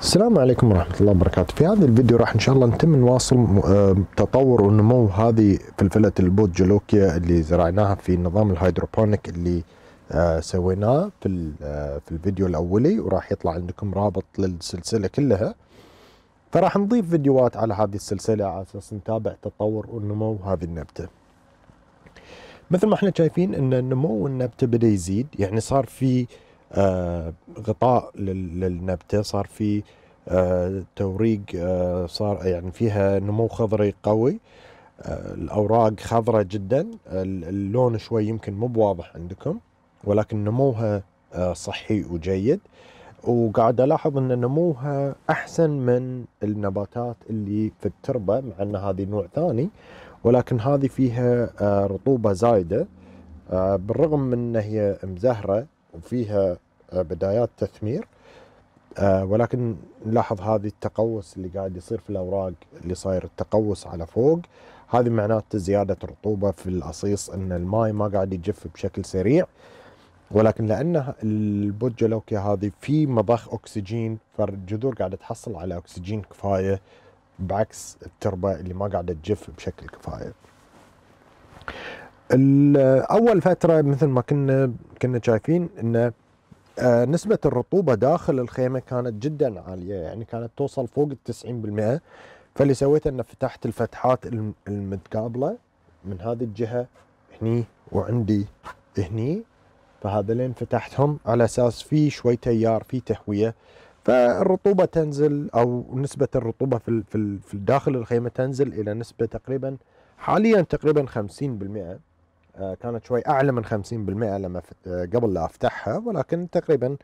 السلام عليكم ورحمة الله وبركاته في هذا الفيديو راح إن شاء الله نتم نواصل آه، تطور ونمو هذه فلفلة البوت جلوكيا اللي زرعناها في النظام الهيدروبونيك اللي آه، سويناه في آه، في الفيديو الأولي وراح يطلع عندكم رابط للسلسلة كلها فراح نضيف فيديوهات على هذه السلسلة على أساس نتابع تطور ونمو هذه النبتة مثل ما احنا شايفين ان نمو النبتة بدأ يزيد يعني صار في آه غطاء للنبتة صار في توريق آه، صار يعني فيها نمو خضري قوي آه، الاوراق خضراء جدا اللون شوي يمكن مو بواضح عندكم ولكن نموها آه، صحي وجيد وقاعد الاحظ ان نموها احسن من النباتات اللي في التربه مع ان هذه نوع ثاني ولكن هذه فيها رطوبه زايده بالرغم من ان هي مزهره وفيها بدايات تثمير آه، ولكن نلاحظ هذه التقوس اللي قاعد يصير في الاوراق اللي صاير التقوس على فوق هذه معناته زياده رطوبه في الاصيص ان الماي ما قاعد يجف بشكل سريع ولكن لان البوتجلوكيا هذه في مضخ اكسجين فالجذور قاعده تحصل على اكسجين كفايه بعكس التربه اللي ما قاعده تجف بشكل كفايه. اول فتره مثل ما كنا كنا شايفين انه آه، نسبة الرطوبة داخل الخيمة كانت جدا عالية يعني كانت توصل فوق ال 90% فاللي سويته انه فتحت الفتحات المتقابلة من هذه الجهة هني وعندي هني لين فتحتهم على اساس في شوي تيار في تهوية فالرطوبة تنزل او نسبة الرطوبة في في داخل الخيمة تنزل الى نسبة تقريبا حاليا تقريبا 50% آه، كانت شوي اعلى من 50% لما آه، قبل لا افتحها ولكن تقريبا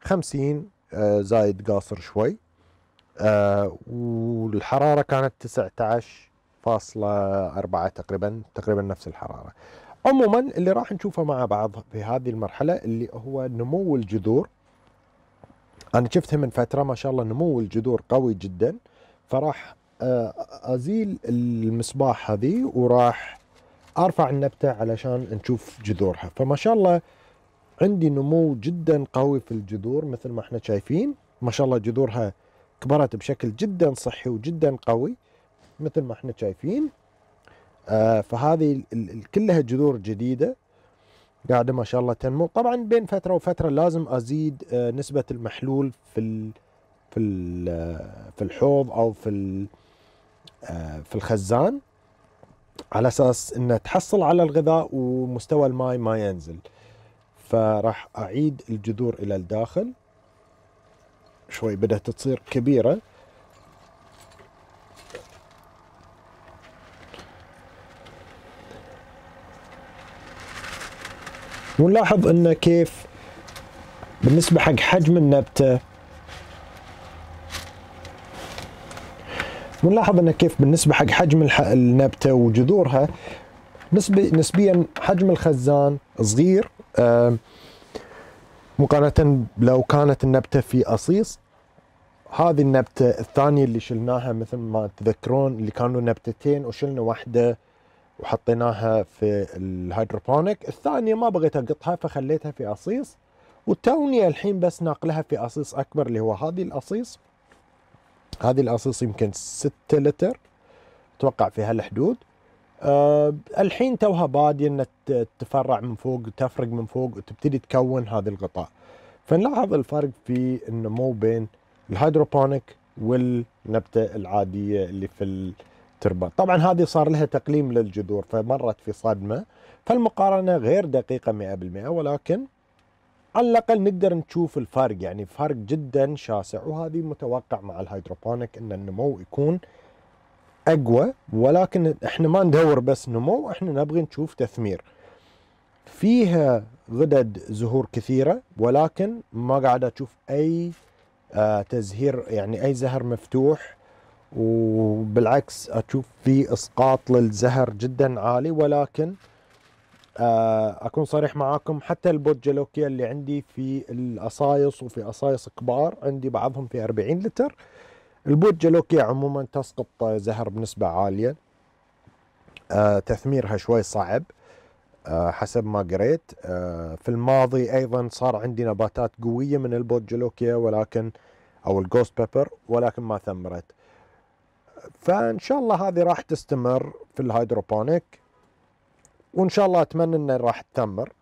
50 آه، زايد قاصر شوي والحراره كانت 19.4 تقريبا تقريبا نفس الحراره عموما اللي راح نشوفه مع بعض في هذه المرحله اللي هو نمو الجذور انا شفتها من فتره ما شاء الله نمو الجذور قوي جدا فراح ازيل المصباح هذه وراح ارفع النبته علشان نشوف جذورها فما شاء الله عندي نمو جدا قوي في الجذور مثل ما احنا شايفين ما شاء الله جذورها كبرت بشكل جدا صحي وجدا قوي مثل ما احنا شايفين آه فهذه كلها جذور جديده قاعده ما شاء الله تنمو طبعا بين فتره وفتره لازم ازيد آه نسبه المحلول في الـ في الـ آه، في الحوض او في آه، في الخزان على اساس انه تحصل على الغذاء ومستوى الماء ما ينزل فراح اعيد الجذور الى الداخل شوي بدأت تصير كبيرة ونلاحظ انه كيف بالنسبة حق حجم النبتة بنلاحظ أن كيف بالنسبة حق حجم النبتة وجذورها نسبي نسبيا حجم الخزان صغير مقارنة لو كانت النبتة في أصيص هذه النبتة الثانية اللي شلناها مثل ما تذكرون اللي كانوا نبتتين وشلنا واحدة وحطيناها في الهيدروبونيك الثانية ما بغيت أقطها فخليتها في أصيص وتوني الحين بس ناقلها في أصيص أكبر اللي هو هذه الأصيص هذه الاصيص يمكن 6 لتر اتوقع في هالحدود أه الحين توها بادية ان تتفرع من فوق وتفرق من فوق وتبتدي تكون هذا الغطاء فنلاحظ الفرق في النمو بين الهيدروبونيك والنبتة العادية اللي في التربة طبعا هذه صار لها تقليم للجذور فمرت في صدمة فالمقارنة غير دقيقة 100% ولكن على الاقل نقدر نشوف الفرق يعني فرق جدا شاسع وهذه متوقع مع الهيدروبونيك ان النمو يكون اقوى ولكن احنا ما ندور بس نمو احنا نبغي نشوف تثمير فيها غدد زهور كثيره ولكن ما قاعد اشوف اي آه، تزهير يعني اي زهر مفتوح وبالعكس اشوف في اسقاط للزهر جدا عالي ولكن آه، اكون صريح معاكم حتى البوتجلوكيا اللي عندي في الاصايص وفي اصايص كبار عندي بعضهم في 40 لتر البوتجلوكيا عموما تسقط زهر بنسبه عاليه آه، تثميرها شوي صعب آه، حسب ما قريت في الماضي ايضا صار عندي نباتات قويه من البوتجلوكيا ولكن او الجوست بيبر ولكن ما ثمرت فان شاء الله هذه راح تستمر في الهيدروبونيك وان شاء الله اتمنى انه راح تثمر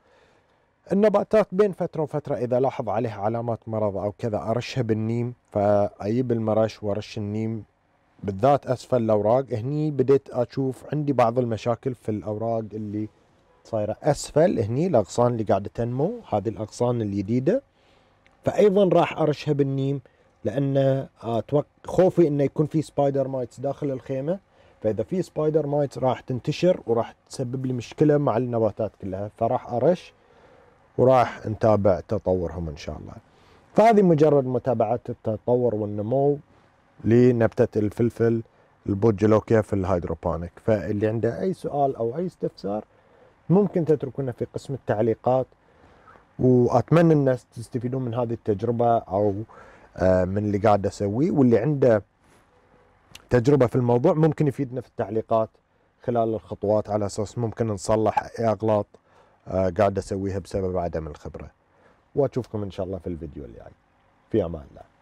النباتات بين فتره وفتره اذا لاحظ عليها علامات مرض او كذا ارشها بالنيم فاجيب المرش وارش النيم بالذات اسفل الاوراق هني بديت اشوف عندي بعض المشاكل في الاوراق اللي صايره اسفل هني الاغصان اللي قاعده تنمو هذه الاغصان الجديده فايضا راح ارشها بالنيم لان خوفي انه يكون في سبايدر مايتس داخل الخيمه فاذا في سبايدر مايت راح تنتشر وراح تسبب لي مشكله مع النباتات كلها فراح ارش وراح نتابع تطورهم ان شاء الله فهذه مجرد متابعه التطور والنمو لنبته الفلفل البوجلوكيا في الهيدروبونيك فاللي عنده اي سؤال او اي استفسار ممكن تتركونه في قسم التعليقات واتمنى الناس تستفيدون من هذه التجربه او آه، من اللي قاعد اسويه واللي عنده تجربه في الموضوع ممكن يفيدنا في التعليقات خلال الخطوات على اساس ممكن نصلح اي اغلاط آه، قاعد اسويها بسبب عدم الخبره واشوفكم ان شاء الله في الفيديو الجاي في امان الله